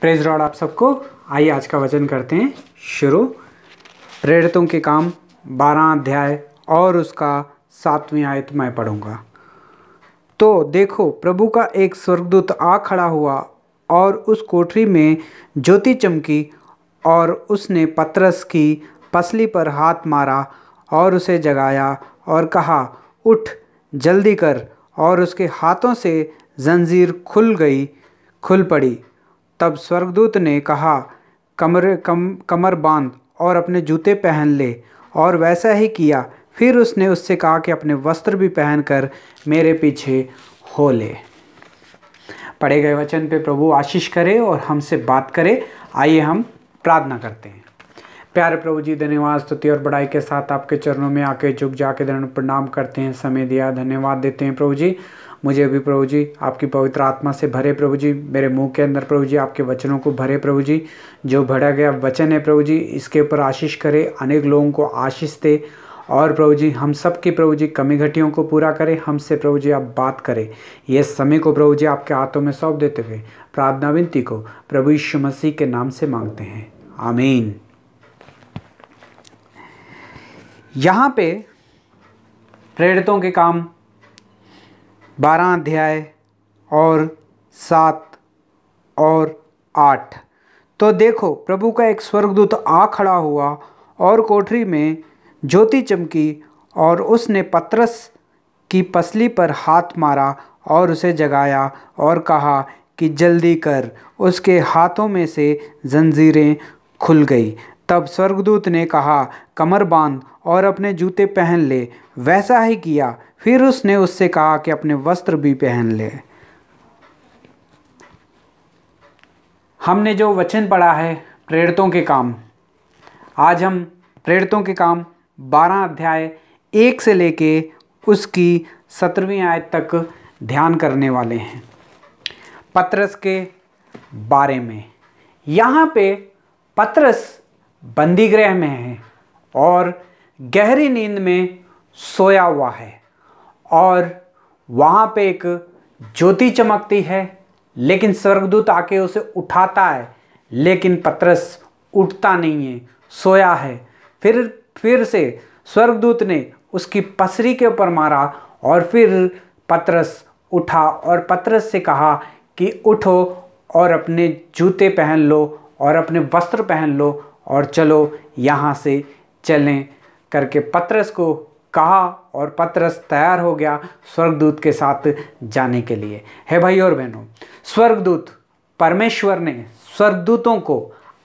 praise rod आप सबको आइए आज का वचन करते हैं शुरू प्रेरितों के काम बारह अध्याय और उसका सातवीं आयत मैं पढ़ूंगा तो देखो प्रभु का एक स्वर्गदूत आ खड़ा हुआ और उस कोठरी में ज्योति चमकी और उसने पतरस की पसली पर हाथ मारा और उसे जगाया और कहा उठ जल्दी कर और उसके हाथों से जंजीर खुल गई खुल पड़ी तब स्वर्गदूत ने कहा कमर कम कमर बांध और अपने जूते पहन ले और वैसा ही किया फिर उसने उससे कहा कि अपने वस्त्र भी पहनकर मेरे पीछे हो ले पढ़े गए वचन पे प्रभु आशीष करे और हमसे बात करे आइए हम प्रार्थना करते हैं प्यारे प्रभु जी धन्यवाद स्तुति और बड़ाई के साथ आपके चरणों में आके झुक जाके धन प्रणाम करते हैं समय दिया धन्यवाद देते हैं प्रभु जी मुझे भी प्रभु जी आपकी पवित्र आत्मा से भरे प्रभु जी मेरे मुंह के अंदर प्रभु जी आपके वचनों को भरे प्रभु जी जो भरा गया वचन है प्रभु जी इसके ऊपर आशीष करे अनेक लोगों को आशीष दे और प्रभु जी हम सब की प्रभु जी कमी घटियों को पूरा करें हमसे प्रभु जी आप बात करें ये समय को प्रभु जी आपके हाथों में सौंप देते हुए प्रार्थना विनती को प्रभु यीशु मसीह के नाम से मांगते हैं आमीन यहाँ पे प्रेरितों के काम बारह अध्याय और सात और आठ तो देखो प्रभु का एक स्वर्गदूत आ खड़ा हुआ और कोठरी में ज्योति चमकी और उसने पत्रस की पसली पर हाथ मारा और उसे जगाया और कहा कि जल्दी कर उसके हाथों में से जंजीरें खुल गई तब स्वर्गदूत ने कहा कमर बांध और अपने जूते पहन ले वैसा ही किया फिर उसने उससे कहा कि अपने वस्त्र भी पहन ले हमने जो वचन पढ़ा है प्रेरितों के काम आज हम प्रेरितों के काम बारह अध्याय एक से लेके उसकी सत्रहवीं आयत तक ध्यान करने वाले हैं पत्रस के बारे में यहाँ पे पत्रस बंदी गृह में है और गहरी नींद में सोया हुआ है और वहाँ पे एक ज्योति चमकती है लेकिन स्वर्गदूत आके उसे उठाता है लेकिन पत्रस उठता नहीं है सोया है फिर फिर से स्वर्गदूत ने उसकी पसरी के ऊपर मारा और फिर पत्रस उठा और पत्रस से कहा कि उठो और अपने जूते पहन लो और अपने वस्त्र पहन लो और चलो यहाँ से चलें करके पत्रस को कहा और पत्रस तैयार हो गया स्वर्गदूत के साथ जाने के लिए है भाई और बहनों स्वर्गदूत परमेश्वर ने स्वर्गदूतों को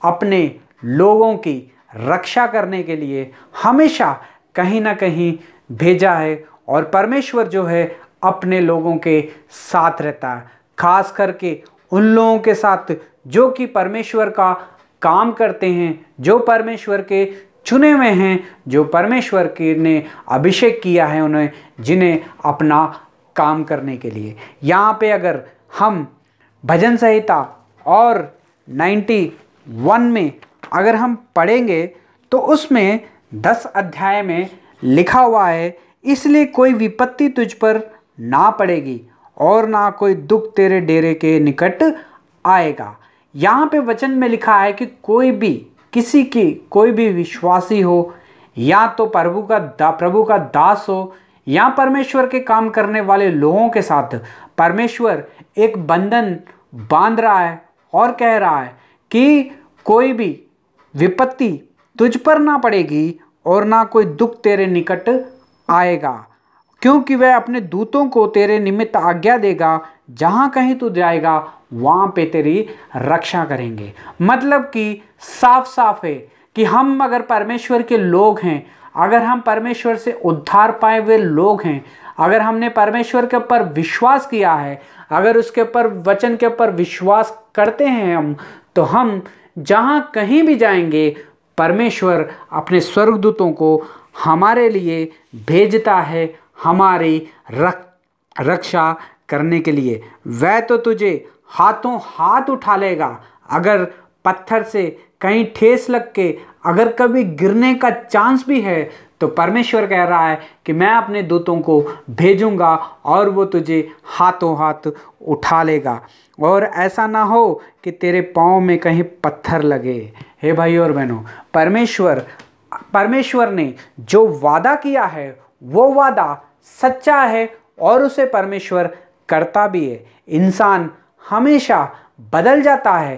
अपने लोगों की रक्षा करने के लिए हमेशा कहीं ना कहीं भेजा है और परमेश्वर जो है अपने लोगों के साथ रहता है खास करके उन लोगों के साथ जो कि परमेश्वर का काम करते हैं जो परमेश्वर के चुने हुए हैं जो परमेश्वर के ने अभिषेक किया है उन्हें जिन्हें अपना काम करने के लिए यहाँ पे अगर हम भजन संहिता और 91 में अगर हम पढ़ेंगे तो उसमें 10 अध्याय में लिखा हुआ है इसलिए कोई विपत्ति तुझ पर ना पड़ेगी और ना कोई दुख तेरे डेरे के निकट आएगा यहाँ पे वचन में लिखा है कि कोई भी किसी की कोई भी विश्वासी हो या तो प्रभु का दा प्रभु का दास हो या परमेश्वर के काम करने वाले लोगों के साथ परमेश्वर एक बंधन बांध रहा है और कह रहा है कि कोई भी विपत्ति तुझ पर ना पड़ेगी और ना कोई दुख तेरे निकट आएगा क्योंकि वह अपने दूतों को तेरे निमित्त आज्ञा देगा जहाँ कहीं तू जाएगा वहाँ पे तेरी रक्षा करेंगे मतलब कि साफ साफ है कि हम अगर परमेश्वर के लोग हैं अगर हम परमेश्वर से उद्धार पाए हुए लोग हैं अगर हमने परमेश्वर के ऊपर विश्वास किया है अगर उसके ऊपर वचन के ऊपर विश्वास करते हैं हम तो हम जहाँ कहीं भी जाएंगे परमेश्वर अपने स्वर्गदूतों को हमारे लिए भेजता है हमारी रक्षा करने के लिए वह तो तुझे हाथों हाथ उठा लेगा अगर पत्थर से कहीं ठेस लग के अगर कभी गिरने का चांस भी है तो परमेश्वर कह रहा है कि मैं अपने दूतों को भेजूंगा और वो तुझे हाथों हाथ उठा लेगा और ऐसा ना हो कि तेरे पाँव में कहीं पत्थर लगे हे भाई और बहनों परमेश्वर परमेश्वर ने जो वादा किया है वो वादा सच्चा है और उसे परमेश्वर करता भी है इंसान हमेशा बदल जाता है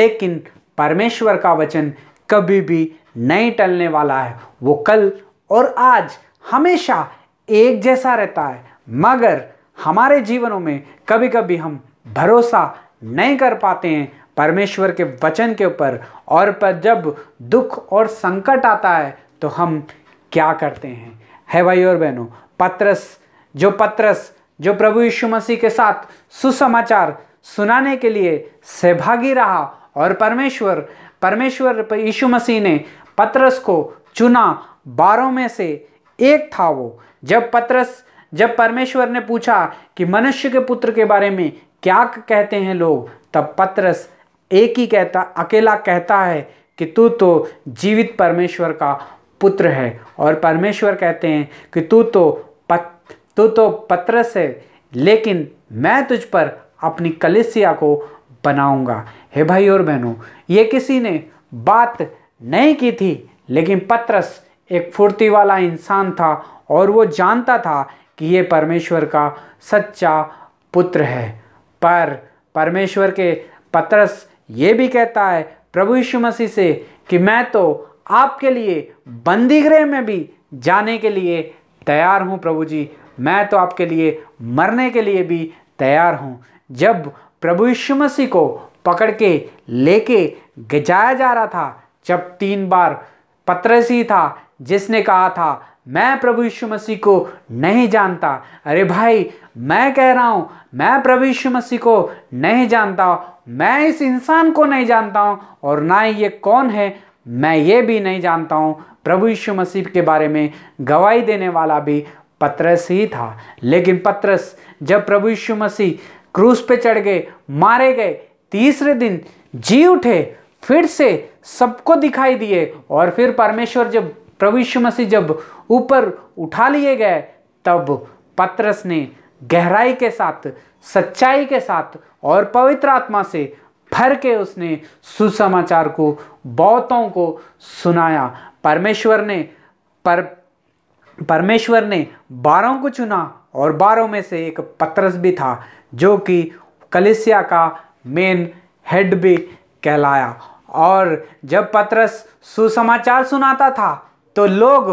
लेकिन परमेश्वर का वचन कभी भी नहीं टलने वाला है वो कल और आज हमेशा एक जैसा रहता है मगर हमारे जीवनों में कभी कभी हम भरोसा नहीं कर पाते हैं परमेश्वर के वचन के ऊपर और पर जब दुख और संकट आता है तो हम क्या करते हैं है भाई और बहनों पत्रस जो पत्रस जो प्रभु यीशु मसीह के साथ सुसमाचार सुनाने के लिए सहभागी रहा और परमेश्वर परमेश्वर यीशु मसीह ने पत्रस को चुना बारों में से एक था वो जब पत्रस जब परमेश्वर ने पूछा कि मनुष्य के पुत्र के बारे में क्या कहते हैं लोग तब पत्रस एक ही कहता अकेला कहता है कि तू तो जीवित परमेश्वर का पुत्र है और परमेश्वर कहते हैं कि तू तो तू तो पत्रस है लेकिन मैं तुझ पर अपनी कलिसिया को बनाऊंगा हे भाई और बहनों ये किसी ने बात नहीं की थी लेकिन पत्रस एक फुर्ती वाला इंसान था और वो जानता था कि ये परमेश्वर का सच्चा पुत्र है पर परमेश्वर के पत्रस ये भी कहता है प्रभु यीशु मसीह से कि मैं तो आपके लिए बंदीगृह में भी जाने के लिए तैयार हूँ प्रभु जी मैं तो आपके लिए मरने के लिए भी तैयार हूँ जब प्रभु यीशु मसीह को पकड़ के लेके गजाया जा रहा था जब तीन बार पत्रस ही था जिसने कहा था मैं प्रभु यीशु मसीह को नहीं जानता अरे भाई मैं कह रहा हूँ मैं प्रभु यीशु मसीह को नहीं जानता मैं इस इंसान को नहीं जानता हूँ और ना ही ये कौन है मैं ये भी नहीं जानता हूँ प्रभु यीशु मसीह के बारे में गवाही देने वाला भी पत्रस ही था लेकिन पत्रस जब प्रभु यीशु मसीह क्रूस पे चढ़ गए मारे गए तीसरे दिन जी उठे फिर से सबको दिखाई दिए और फिर परमेश्वर जब प्रभु यीशु मसीह जब ऊपर उठा लिए गए तब पत्रस ने गहराई के साथ सच्चाई के साथ और पवित्र आत्मा से भर के उसने सुसमाचार को बहुतों को सुनाया परमेश्वर ने पर परमेश्वर ने बारह को चुना और बारहों में से एक पत्रस भी था जो कि कलिसिया का मेन हेड भी कहलाया और जब पत्रस सुसमाचार सुनाता था तो लोग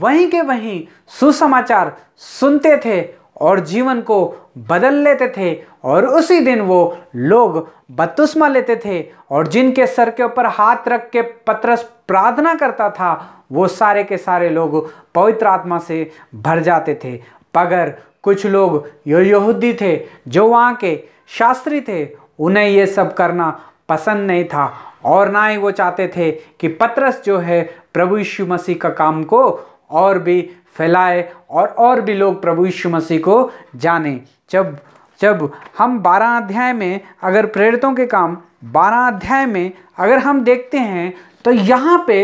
वहीं के वहीं सुसमाचार सुनते थे और जीवन को बदल लेते थे और उसी दिन वो लोग बत्तुस्मा लेते थे और जिनके सर के ऊपर हाथ रख के पत्रस प्रार्थना करता था वो सारे के सारे लोग पवित्र आत्मा से भर जाते थे पगर कुछ लोग यो यहूदी थे जो वहाँ के शास्त्री थे उन्हें ये सब करना पसंद नहीं था और ना ही वो चाहते थे कि पत्रस जो है प्रभु यीशु मसीह का काम को और भी फैलाए और और भी लोग प्रभु यीशु मसीह को जाने जब जब हम बारह अध्याय में अगर प्रेरितों के काम बारह अध्याय में अगर हम देखते हैं तो यहाँ पे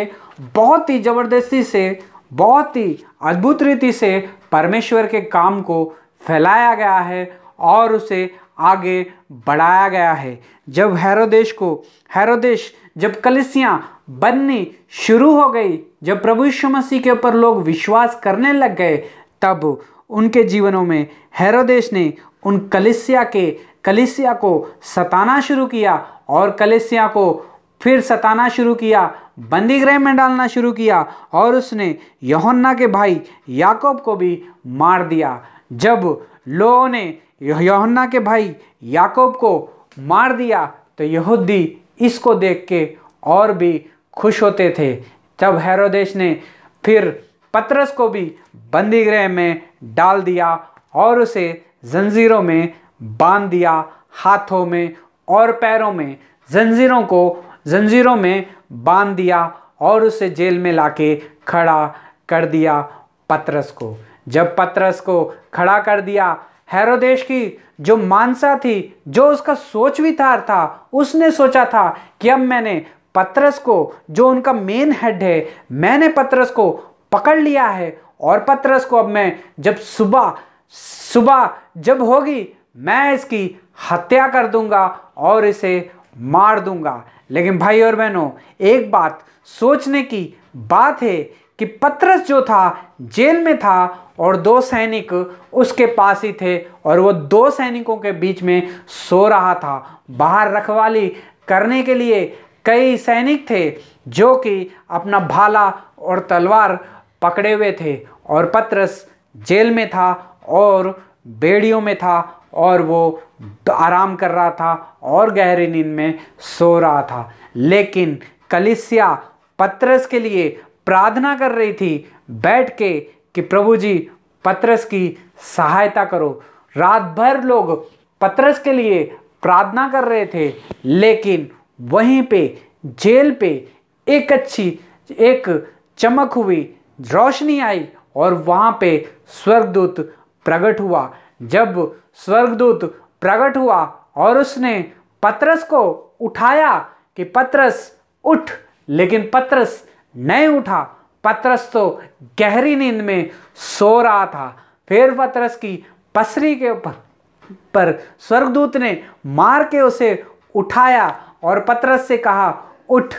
बहुत ही ज़बरदस्ती से बहुत ही अद्भुत रीति से परमेश्वर के काम को फैलाया गया है और उसे आगे बढ़ाया गया है जब हैरोदेश को हैरोदेश जब कलिसियाँ बननी शुरू हो गई जब प्रभु यीशु मसीह के ऊपर लोग विश्वास करने लग गए तब उनके जीवनों में हेरोदेश ने उन कलिसिया के कलिसिया को सताना शुरू किया और कलिसिया को फिर सताना शुरू किया बंदीगृह में डालना शुरू किया और उसने यहोन्ना के भाई याकोब को भी मार दिया जब लोगों ने यहोन्ना के भाई याकोब को मार दिया तो यहूदी इसको देख के और भी खुश होते थे जब हैरोदेश ने फिर पत्रस को भी बंदी गृह में डाल दिया और उसे जंजीरों में बांध दिया हाथों में और पैरों में जंजीरों को जंजीरों में बांध दिया और उसे जेल में लाके खड़ा कर दिया पत्रस को जब पत्रस को खड़ा कर दिया हैरोदेश की जो मानसा थी जो उसका सोच विचार था उसने सोचा था कि अब मैंने पत्रस को जो उनका मेन हेड है मैंने पत्रस को पकड़ लिया है और पत्रस को अब मैं जब सुबह सुबह जब होगी मैं इसकी हत्या कर दूंगा और इसे मार दूंगा लेकिन भाई और बहनों एक बात सोचने की बात है कि पत्रस जो था जेल में था और दो सैनिक उसके पास ही थे और वो दो सैनिकों के बीच में सो रहा था बाहर रखवाली करने के लिए कई सैनिक थे जो कि अपना भाला और तलवार पकड़े हुए थे और पत्रस जेल में था और बेड़ियों में था और वो आराम कर रहा था और गहरी नींद में सो रहा था लेकिन कलिसिया पत्रस के लिए प्रार्थना कर रही थी बैठ के कि प्रभु जी पत्रस की सहायता करो रात भर लोग पत्रस के लिए प्रार्थना कर रहे थे लेकिन वहीं पे जेल पे एक अच्छी एक चमक हुई रोशनी आई और वहाँ पे स्वर्गदूत प्रकट हुआ जब स्वर्गदूत प्रकट हुआ और उसने पत्रस को उठाया कि पत्रस उठ लेकिन पत्रस नहीं उठा पत्रस तो गहरी नींद में सो रहा था फिर पत्रस की पसरी के ऊपर पर स्वर्गदूत ने मार के उसे उठाया और पतरस से कहा उठ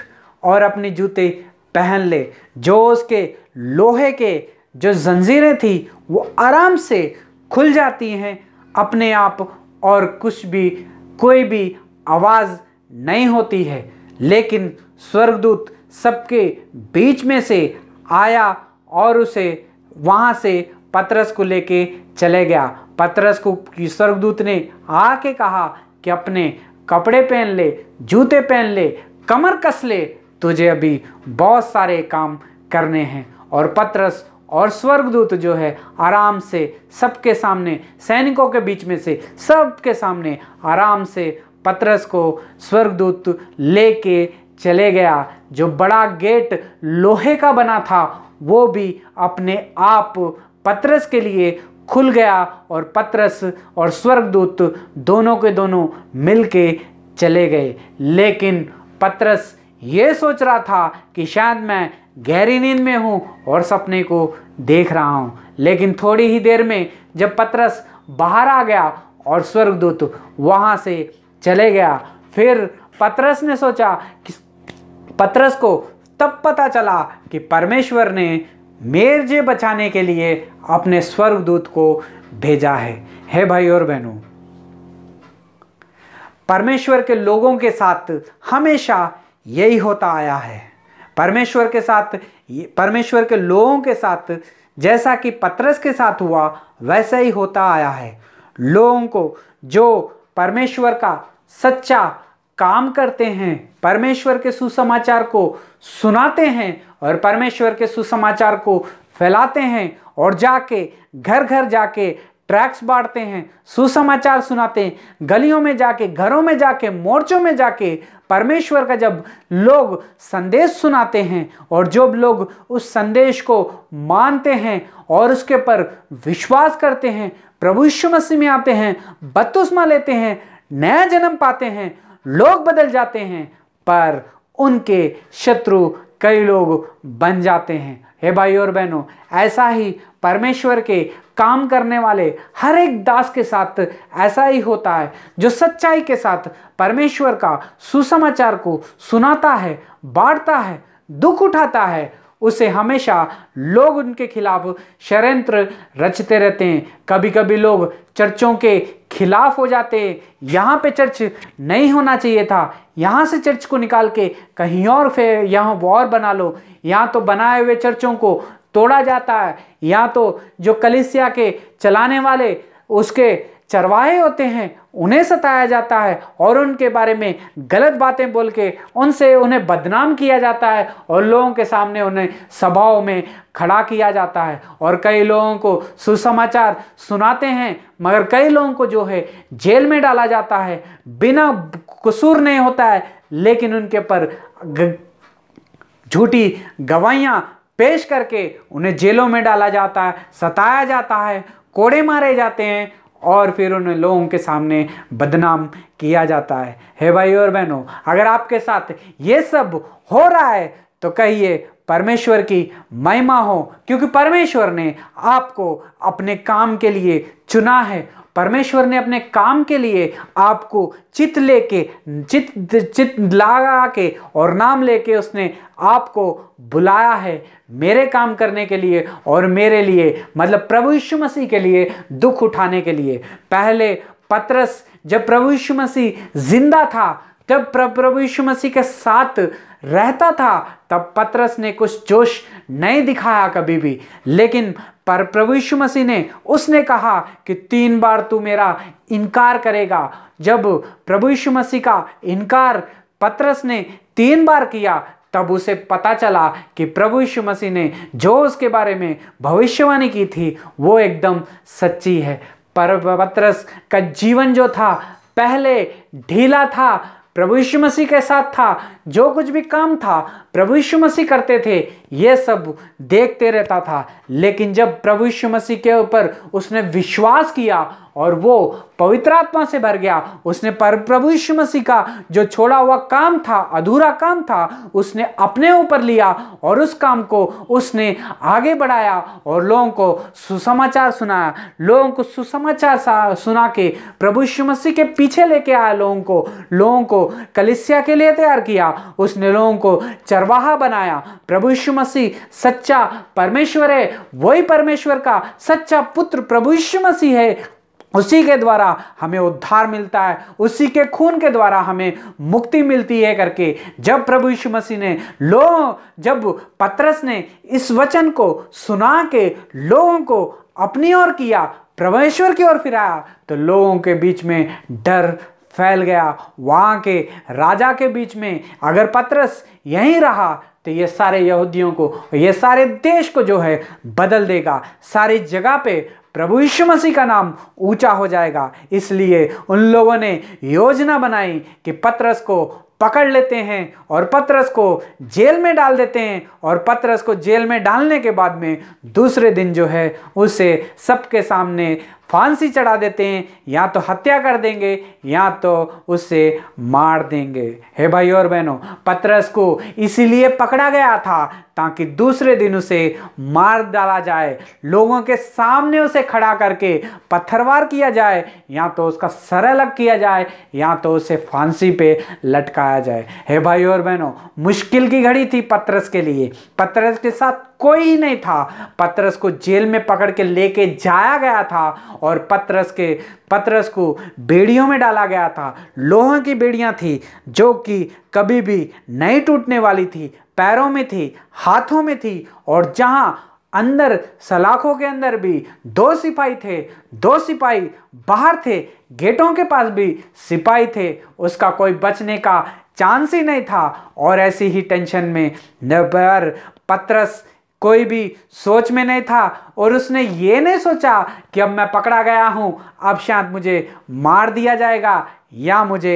और अपने जूते पहन ले जो उसके लोहे के जो जंजीरें थी वो आराम से खुल जाती हैं अपने आप और कुछ भी कोई भी आवाज़ नहीं होती है लेकिन स्वर्गदूत सबके बीच में से आया और उसे वहाँ से पतरस को लेके चले गया पतरस को स्वर्गदूत ने आके कहा कि अपने कपड़े पहन ले जूते पहन ले कमर कस ले तुझे अभी बहुत सारे काम करने हैं और पत्रस और स्वर्गदूत जो है आराम से सबके सामने सैनिकों के बीच में से सबके सामने आराम से पत्रस को स्वर्गदूत लेके चले गया जो बड़ा गेट लोहे का बना था वो भी अपने आप पत्रस के लिए खुल गया और पत्रस और स्वर्गदूत दोनों के दोनों मिल के चले गए लेकिन पत्रस ये सोच रहा था कि शायद मैं गहरी नींद में हूँ और सपने को देख रहा हूँ लेकिन थोड़ी ही देर में जब पत्रस बाहर आ गया और स्वर्गदूत वहाँ से चले गया फिर पत्रस ने सोचा कि पत्रस को तब पता चला कि परमेश्वर ने मेरजे बचाने के लिए अपने स्वर्गदूत को भेजा है हे भाई और बहनों परमेश्वर के लोगों के साथ हमेशा यही होता आया है परमेश्वर के साथ परमेश्वर के लोगों के साथ जैसा कि पत्रस के साथ हुआ वैसा ही होता आया है लोगों को जो परमेश्वर का सच्चा काम करते हैं परमेश्वर के सुसमाचार को सुनाते हैं और परमेश्वर के सुसमाचार को फैलाते हैं और जाके घर घर जाके ट्रैक्स बांटते हैं सुसमाचार सुनाते हैं गलियों में जाके घरों में जाके मोर्चों में जाके परमेश्वर का जब लोग संदेश सुनाते हैं और जब लोग उस संदेश को मानते हैं और उसके पर विश्वास करते हैं प्रभु यीशु मसीह में आते हैं बपतिस्मा लेते हैं नया जन्म पाते हैं लोग बदल जाते हैं पर उनके शत्रु कई लोग बन जाते हैं हे भाई और बहनों ऐसा ही परमेश्वर के काम करने वाले हर एक दास के साथ ऐसा ही होता है जो सच्चाई के साथ परमेश्वर का सुसमाचार को सुनाता है बांटता है दुख उठाता है उसे हमेशा लोग उनके खिलाफ षड्यंत्र रचते रहते हैं कभी कभी लोग चर्चों के खिलाफ हो जाते हैं यहाँ पे चर्च नहीं होना चाहिए था यहाँ से चर्च को निकाल के कहीं और फिर यहाँ और बना लो यहाँ तो बनाए हुए चर्चों को तोड़ा जाता है या तो जो कलिसिया के चलाने वाले उसके चरवाहे होते हैं उन्हें सताया जाता है और उनके बारे में गलत बातें बोल के उनसे उन्हें बदनाम किया जाता है और लोगों के सामने उन्हें सभाओं में खड़ा किया जाता है और कई लोगों को सुसमाचार सुनाते हैं मगर कई लोगों को जो है जेल में डाला जाता है बिना कसूर नहीं होता है लेकिन उनके पर झूठी गवाहियाँ पेश करके उन्हें जेलों में डाला जाता है सताया जाता है कोड़े मारे जाते हैं और फिर उन लोगों के सामने बदनाम किया जाता है हे भाई और बहनों अगर आपके साथ ये सब हो रहा है तो कहिए परमेश्वर की महिमा हो क्योंकि परमेश्वर ने आपको अपने काम के लिए चुना है परमेश्वर ने अपने काम के लिए आपको चित लेके चित चित लगा के और नाम लेके उसने आपको बुलाया है मेरे काम करने के लिए और मेरे लिए मतलब प्रभु यीशु मसीह के लिए दुख उठाने के लिए पहले पत्रस जब प्रभु यीशु मसीह जिंदा था जब प्रभु यीशु मसीह के साथ रहता था तब पत्रस ने कुछ जोश नहीं दिखाया कभी भी लेकिन पर प्रभु यीशु मसीह ने उसने कहा कि तीन बार तू मेरा इनकार करेगा जब प्रभु यीशु मसीह का इनकार पत्रस ने तीन बार किया तब उसे पता चला कि प्रभु यीशु मसीह ने जो उसके बारे में भविष्यवाणी की थी वो एकदम सच्ची है पर पत्रस का जीवन जो था पहले ढीला था प्रभु यीशु मसीह के साथ था जो कुछ भी काम था प्रभु यीशु मसीह करते थे ये सब देखते रहता था लेकिन जब प्रभु यीशु मसीह के ऊपर उसने विश्वास किया और वो पवित्र आत्मा से भर गया उसने पर प्रभु यीशु मसीह का जो छोड़ा हुआ काम था अधूरा काम था उसने अपने ऊपर लिया और उस काम को उसने आगे बढ़ाया और लोगों को सुसमाचार सुनाया लोगों को सुसमाचार सुना के प्रभु यीशु मसीह के पीछे लेके आया लोगों को लोगों को कलिसिया के लिए तैयार किया उसने लोगों को चरवाहा बनाया प्रभु यीशु मसीह सच्चा परमेश्वर है वही परमेश्वर का सच्चा पुत्र प्रभु यीशु मसीह है उसी के द्वारा हमें उद्धार मिलता है उसी के खून के द्वारा हमें मुक्ति मिलती है करके जब प्रभु यीशु मसीह ने लो जब पत्रस ने इस वचन को सुना के लोगों को अपनी ओर किया परमेश्वर की ओर फिराया तो लोगों के बीच में डर फैल गया वहाँ के राजा के बीच में अगर पत्रस यहीं रहा तो ये सारे यहूदियों को ये सारे देश को जो है बदल देगा सारी जगह पे प्रभु यीशु मसीह का नाम ऊंचा हो जाएगा इसलिए उन लोगों ने योजना बनाई कि पत्रस को पकड़ लेते हैं और पत्रस को जेल में डाल देते हैं और पत्रस को जेल में डालने के बाद में दूसरे दिन जो है उसे सबके सामने फांसी चढ़ा देते हैं या तो हत्या कर देंगे या तो उसे मार देंगे हे भाई और बहनों पतरस को इसीलिए पकड़ा गया था ताकि दूसरे दिन उसे मार डाला जाए लोगों के सामने उसे खड़ा करके पत्थरवार किया जाए या तो उसका सर अलग किया जाए या तो उसे फांसी पे लटकाया जाए हे भाई और बहनों मुश्किल की घड़ी थी पतरस के लिए पतरस के साथ कोई नहीं था पतरस को जेल में पकड़ के लेके जाया गया था और पतरस के पतरस को बेड़ियों में डाला गया था लोहे की बेड़ियाँ थी जो कि कभी भी नहीं टूटने वाली थी पैरों में थी हाथों में थी और जहाँ अंदर सलाखों के अंदर भी दो सिपाही थे दो सिपाही बाहर थे गेटों के पास भी सिपाही थे उसका कोई बचने का चांस ही नहीं था और ऐसी ही टेंशन में नबर पत्रस कोई भी सोच में नहीं था और उसने ये नहीं सोचा कि अब मैं पकड़ा गया हूँ अब शायद मुझे मार दिया जाएगा या मुझे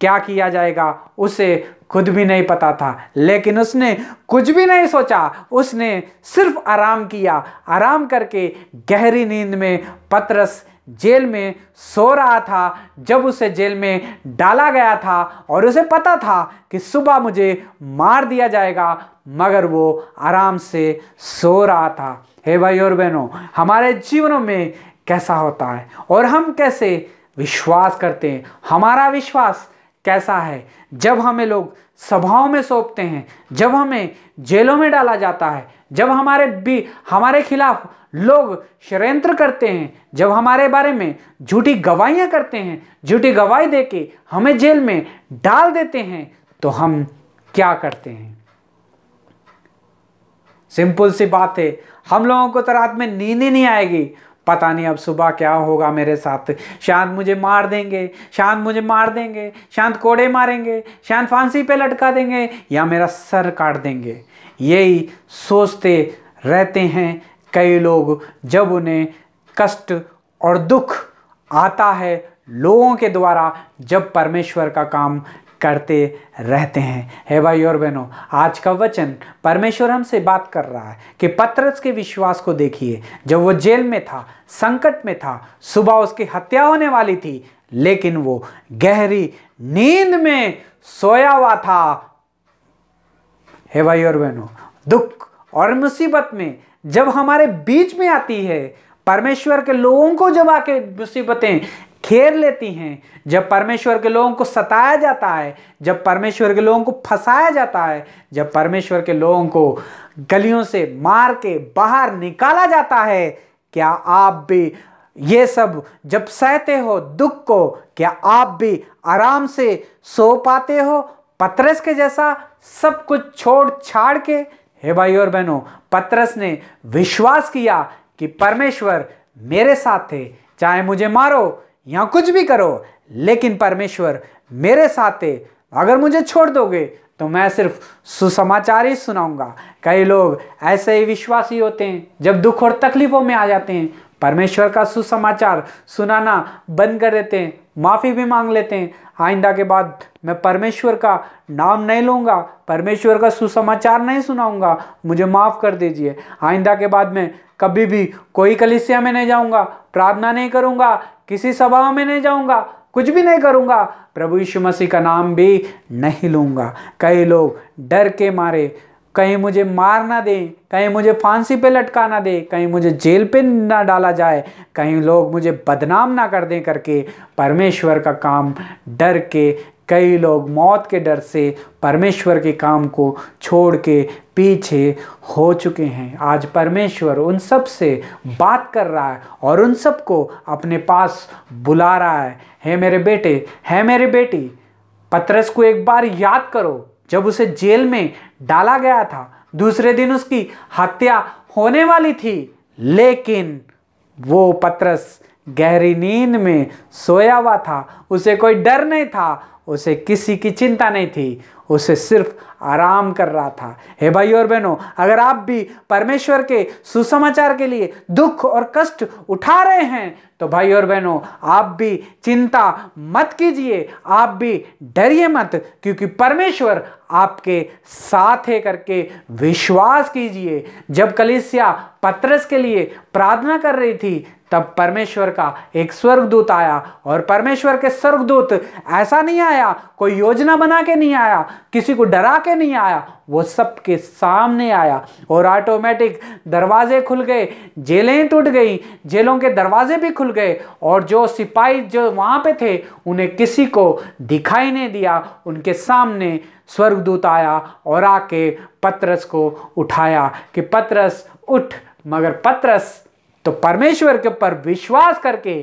क्या किया जाएगा उसे खुद भी नहीं पता था लेकिन उसने कुछ भी नहीं सोचा उसने सिर्फ आराम किया आराम करके गहरी नींद में पतरस जेल में सो रहा था जब उसे जेल में डाला गया था और उसे पता था कि सुबह मुझे मार दिया जाएगा मगर वो आराम से सो रहा था हे भाई और बहनों हमारे जीवनों में कैसा होता है और हम कैसे विश्वास करते हैं हमारा विश्वास कैसा है जब हमें लोग सभाओं में सौंपते हैं जब हमें जेलों में डाला जाता है जब हमारे भी हमारे खिलाफ लोग षड्यंत्र करते हैं जब हमारे बारे में झूठी गवाहियाँ करते हैं झूठी गवाही दे के हमें जेल में डाल देते हैं तो हम क्या करते हैं सिंपल सी बात है हम लोगों को तो रात में नींद ही नहीं आएगी पता नहीं अब सुबह क्या होगा मेरे साथ शांत मुझे मार देंगे शांत मुझे मार देंगे शांत कोड़े मारेंगे शांत फांसी पे लटका देंगे या मेरा सर काट देंगे यही सोचते रहते हैं कई लोग जब उन्हें कष्ट और दुख आता है लोगों के द्वारा जब परमेश्वर का काम करते रहते हैं हे भाई और बहनों आज का वचन परमेश्वर हमसे बात कर रहा है कि पत्रस के विश्वास को देखिए जब वो जेल में था संकट में था सुबह उसकी हत्या होने वाली थी लेकिन वो गहरी नींद में सोया हुआ था हे भाई और बहनों दुख और मुसीबत में जब हमारे बीच में आती है परमेश्वर के लोगों को जब आके मुसीबतें घेर लेती हैं जब परमेश्वर के लोगों को सताया जाता है जब परमेश्वर के लोगों को फंसाया जाता है जब परमेश्वर के लोगों को गलियों से मार के बाहर निकाला जाता है क्या आप भी ये सब जब सहते हो दुख को क्या आप भी आराम से सो पाते हो पतरस के जैसा सब कुछ छोड़ छाड़ के हे भाई और बहनों पतरस ने विश्वास किया कि परमेश्वर मेरे साथ थे चाहे मुझे मारो या कुछ भी करो लेकिन परमेश्वर मेरे साथ है अगर मुझे छोड़ दोगे तो मैं सिर्फ सुसमाचार ही सुनाऊंगा कई लोग ऐसे ही विश्वासी होते हैं जब दुख और तकलीफों में आ जाते हैं परमेश्वर का सुसमाचार सुनाना बंद कर देते हैं माफ़ी भी मांग लेते हैं आइंदा के बाद मैं परमेश्वर का नाम नहीं लूँगा परमेश्वर का सुसमाचार नहीं सुनाऊँगा मुझे माफ़ कर दीजिए आइंदा के बाद मैं कभी भी कोई कलिसिया में नहीं जाऊँगा प्रार्थना नहीं करूँगा किसी सभा में नहीं जाऊंगा कुछ भी नहीं करूंगा प्रभु यीशु मसीह का नाम भी नहीं लूंगा कई लोग डर के मारे कहीं मुझे मार ना दें कहीं मुझे फांसी पे लटका ना दे कहीं मुझे जेल पे ना डाला जाए कहीं लोग मुझे बदनाम ना कर दें करके परमेश्वर का काम डर के कई लोग मौत के डर से परमेश्वर के काम को छोड़ के पीछे हो चुके हैं आज परमेश्वर उन सब से बात कर रहा है और उन सब को अपने पास बुला रहा है हे मेरे बेटे है मेरे बेटी पतरस को एक बार याद करो जब उसे जेल में डाला गया था दूसरे दिन उसकी हत्या होने वाली थी लेकिन वो पतरस गहरी नींद में सोया हुआ था उसे कोई डर नहीं था उसे किसी की चिंता नहीं थी उसे सिर्फ आराम कर रहा था हे भाई और बहनों अगर आप भी परमेश्वर के सुसमाचार के लिए दुख और कष्ट उठा रहे हैं तो भाई और बहनों आप भी चिंता मत कीजिए आप भी डरिए मत क्योंकि परमेश्वर आपके साथ है करके विश्वास कीजिए जब कलिसिया पत्रस के लिए प्रार्थना कर रही थी तब परमेश्वर का एक स्वर्गदूत आया और परमेश्वर के स्वर्गदूत ऐसा नहीं आया कोई योजना बना के नहीं आया किसी को डरा के नहीं आया वो सबके सामने आया और ऑटोमेटिक दरवाजे खुल गए जेलें टूट गई जेलों के दरवाजे भी खुल गए और जो सिपाही जो वहाँ पे थे उन्हें किसी को दिखाई नहीं दिया उनके सामने स्वर्गदूत आया और आके पत्रस को उठाया कि पत्रस उठ मगर पत्रस तो परमेश्वर के ऊपर विश्वास करके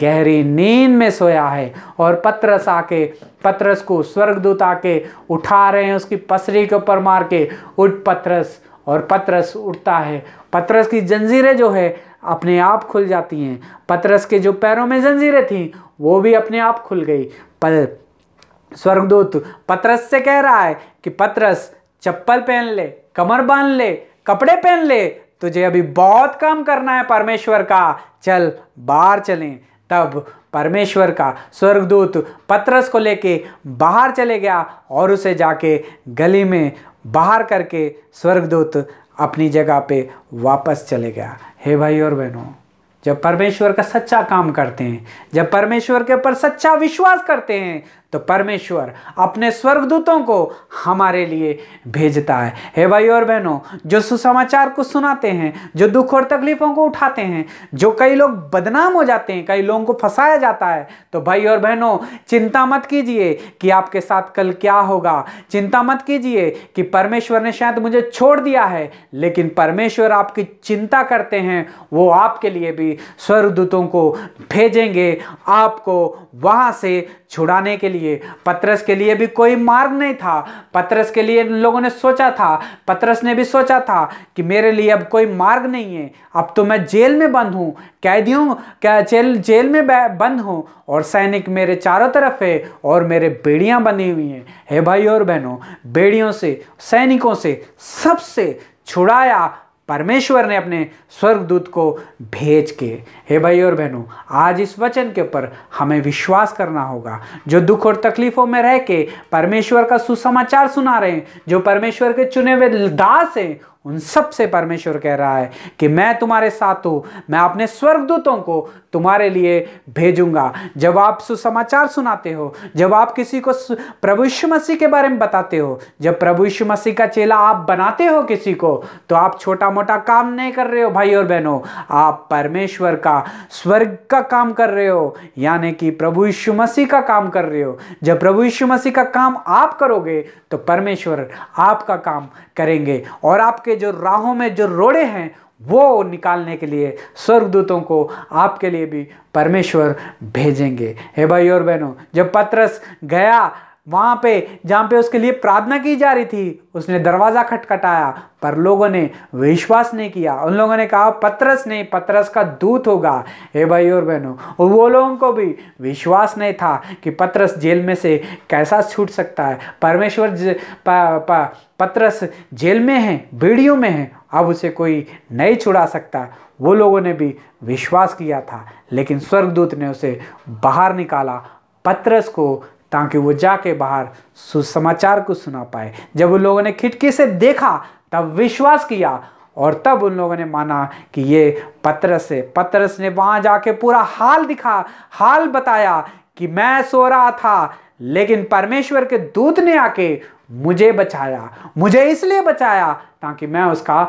गहरी नींद में सोया है और पत्रस आके पत्रस को स्वर्गदूत आके उठा रहे हैं उसकी पसरी के ऊपर मार के उठ पत्रस और पत्रस उठता है पत्रस की जंजीरें जो है अपने आप खुल जाती हैं पत्रस के जो पैरों में जंजीरें थीं वो भी अपने आप खुल गई पर स्वर्गदूत पत्रस से कह रहा है कि पत्रस चप्पल पहन ले कमर बांध ले कपड़े पहन ले तुझे अभी बहुत काम करना है परमेश्वर का चल बाहर चलें तब परमेश्वर का स्वर्गदूत पत्रस को लेके बाहर चले गया और उसे जाके गली में बाहर करके स्वर्गदूत अपनी जगह पे वापस चले गया हे भाई और बहनों जब परमेश्वर का सच्चा काम करते हैं जब परमेश्वर के ऊपर सच्चा विश्वास करते हैं तो परमेश्वर अपने स्वर्गदूतों को हमारे लिए भेजता है हे भाई और बहनों जो सुसमाचार को सुनाते हैं जो दुख और तकलीफों को उठाते हैं जो कई लोग बदनाम हो जाते हैं कई लोगों को फंसाया जाता है तो भाई और बहनों चिंता मत कीजिए कि आपके साथ कल क्या होगा चिंता मत कीजिए कि परमेश्वर ने शायद मुझे छोड़ दिया है लेकिन परमेश्वर आपकी चिंता करते हैं वो आपके लिए भी स्वरदूतों को भेजेंगे आपको वहाँ से छुड़ाने के लिए पत्रस के लिए भी कोई मार्ग नहीं था पत्रस के लिए लोगों ने सोचा था पत्रस ने भी सोचा था कि मेरे लिए अब कोई मार्ग नहीं है अब तो मैं जेल में बंद हूँ कह हूँ क्या जेल जेल में बंद हूँ और सैनिक मेरे चारों तरफ है और मेरे बेड़ियाँ बनी हुई हैं हे भाई और बहनों बेड़ियों से सैनिकों से सबसे छुड़ाया परमेश्वर ने अपने स्वर्गदूत को भेज के हे भाई और बहनों आज इस वचन के ऊपर हमें विश्वास करना होगा जो दुख और तकलीफ़ों में रह के परमेश्वर का सुसमाचार सुना रहे हैं जो परमेश्वर के चुने हुए दास हैं उन सब से परमेश्वर कह रहा है कि मैं तुम्हारे साथ हूँ मैं अपने स्वर्गदूतों को तुम्हारे लिए भेजूंगा जब आप सुसमाचार सुनाते हो जब आप किसी को प्रभु यीशु मसीह के बारे में बताते हो जब प्रभु यीशु मसीह का चेला आप बनाते हो किसी को तो आप छोटा मोटा काम नहीं कर रहे हो भाई और बहनों आप परमेश्वर का स्वर्ग का काम कर रहे हो यानी कि प्रभु यीशु मसीह का काम कर रहे हो जब प्रभु यीशु मसीह का काम आप करोगे तो परमेश्वर आपका काम करेंगे और आपके जो राहों में जो रोड़े हैं वो निकालने के लिए स्वर्गदूतों को आपके लिए भी परमेश्वर भेजेंगे हे भाई और बहनों जब पत्रस गया वहाँ पे जहाँ पे उसके लिए प्रार्थना की जा रही थी उसने दरवाज़ा खटखटाया पर लोगों ने विश्वास नहीं किया उन लोगों ने कहा पत्रस नहीं पत्रस का दूत होगा हे भाई और बहनों और वो लोगों को भी विश्वास नहीं था कि पत्रस जेल में से कैसा छूट सकता है परमेश्वर ज, पत्रस जेल में है बीड़ियों में है अब उसे कोई नहीं छुड़ा सकता वो लोगों ने भी विश्वास किया था लेकिन स्वर्गदूत ने उसे बाहर निकाला पत्रस को ताकि वो जाके बाहर सुसमाचार को सुना पाए जब उन लोगों ने खिड़की से देखा तब विश्वास किया और तब उन लोगों ने माना कि ये पतरस है पतरस ने वहाँ जाके पूरा हाल दिखा हाल बताया कि मैं सो रहा था लेकिन परमेश्वर के दूत ने आके मुझे बचाया मुझे इसलिए बचाया ताकि मैं उसका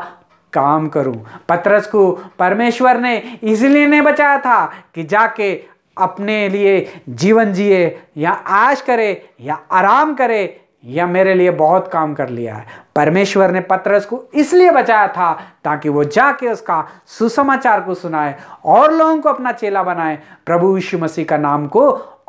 काम करूं पतरस को परमेश्वर ने इसलिए नहीं बचाया था कि जाके अपने लिए जीवन जिए या आश करे या आराम करे या मेरे लिए बहुत काम कर लिया है परमेश्वर ने पत्रस को इसलिए बचाया था ताकि वो जाके उसका सुसमाचार को सुनाए और लोगों को अपना चेला बनाए प्रभु यीशु मसीह का नाम को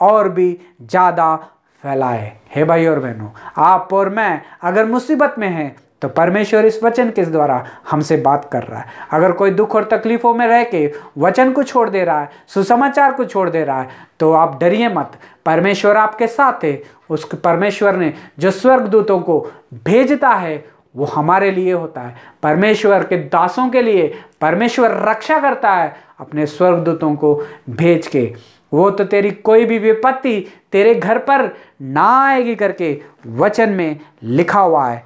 और भी ज़्यादा फैलाए हे भाई और बहनों आप और मैं अगर मुसीबत में हैं तो परमेश्वर इस वचन के द्वारा हमसे बात कर रहा है अगर कोई दुख और तकलीफ़ों में रह के वचन को छोड़ दे रहा है सुसमाचार को छोड़ दे रहा है तो आप डरिए मत परमेश्वर आपके साथ है उस परमेश्वर ने जो स्वर्गदूतों को भेजता है वो हमारे लिए होता है परमेश्वर के दासों के लिए परमेश्वर रक्षा करता है अपने स्वर्गदूतों को भेज के वो तो तेरी कोई भी विपत्ति तेरे घर पर ना आएगी करके वचन में लिखा हुआ है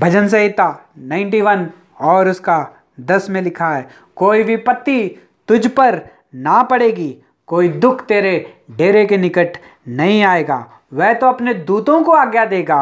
भजन संहिता 91 और उसका दस में लिखा है कोई विपत्ति तुझ पर ना पड़ेगी कोई दुख तेरे डेरे के निकट नहीं आएगा वह तो अपने दूतों को आज्ञा देगा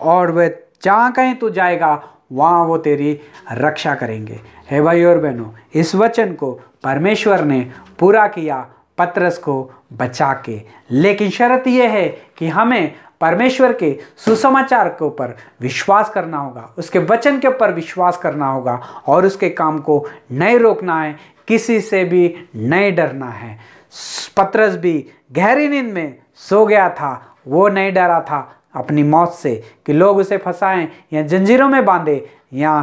और वह जहाँ कहीं तू जाएगा वहाँ वो तेरी रक्षा करेंगे हे भाई और बहनों इस वचन को परमेश्वर ने पूरा किया पत्रस को बचा के लेकिन शर्त यह है कि हमें परमेश्वर के सुसमाचार के ऊपर विश्वास करना होगा उसके वचन के ऊपर विश्वास करना होगा और उसके काम को नहीं रोकना है किसी से भी नहीं डरना है पत्रस भी गहरी नींद में सो गया था वो नहीं डरा था अपनी मौत से कि लोग उसे फंसाएं या जंजीरों में बांधे या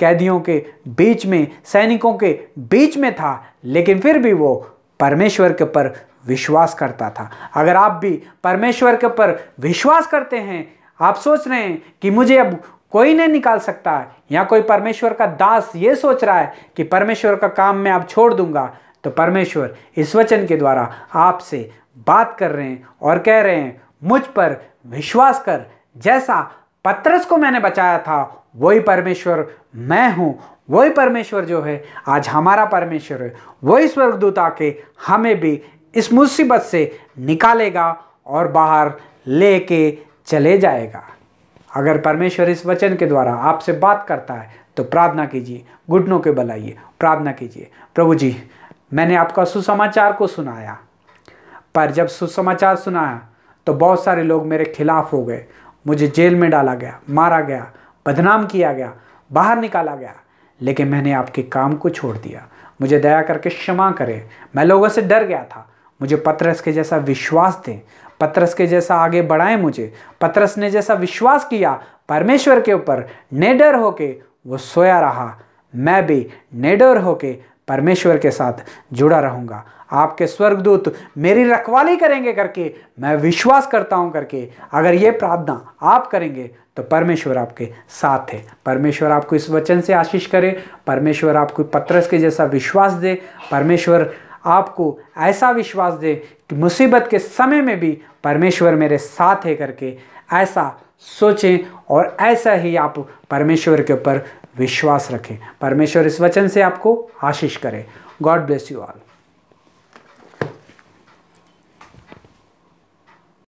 कैदियों के बीच में सैनिकों के बीच में था लेकिन फिर भी वो परमेश्वर के ऊपर विश्वास करता था अगर आप भी परमेश्वर के पर विश्वास करते हैं आप सोच रहे हैं कि मुझे अब कोई नहीं निकाल सकता है या कोई परमेश्वर का दास ये सोच रहा है कि परमेश्वर का काम मैं आप छोड़ दूंगा तो परमेश्वर इस वचन के द्वारा आपसे बात कर रहे हैं और कह रहे हैं मुझ पर विश्वास कर जैसा पत्रस को मैंने बचाया था वही परमेश्वर मैं हूँ वही परमेश्वर जो है आज हमारा परमेश्वर है वही स्वर्गदूत आके हमें भी इस मुसीबत से निकालेगा और बाहर ले के चले जाएगा अगर परमेश्वर इस वचन के द्वारा आपसे बात करता है तो प्रार्थना कीजिए घुटनों के बल आइए प्रार्थना कीजिए प्रभु जी मैंने आपका सुसमाचार को सुनाया पर जब सुसमाचार सुनाया तो बहुत सारे लोग मेरे खिलाफ हो गए मुझे जेल में डाला गया मारा गया बदनाम किया गया बाहर निकाला गया लेकिन मैंने आपके काम को छोड़ दिया मुझे दया करके क्षमा करें मैं लोगों से डर गया था मुझे पत्रस के जैसा विश्वास दें पत्रस के जैसा आगे बढ़ाएं मुझे पत्रस ने जैसा विश्वास किया परमेश्वर के ऊपर निडर होके वो सोया रहा मैं भी निडर होके परमेश्वर के साथ जुड़ा रहूँगा आपके स्वर्गदूत मेरी रखवाली करेंगे करके मैं विश्वास करता हूँ करके अगर ये प्रार्थना आप करेंगे तो परमेश्वर आपके साथ है परमेश्वर आपको इस वचन से आशीष करे परमेश्वर आपको पत्रस के जैसा विश्वास दे परमेश्वर आपको ऐसा विश्वास दे कि मुसीबत के समय में भी परमेश्वर मेरे साथ है करके ऐसा सोचें और ऐसा ही आप परमेश्वर के ऊपर विश्वास रखें परमेश्वर इस वचन से आपको आशीष करें गॉड ब्लेस यू ऑल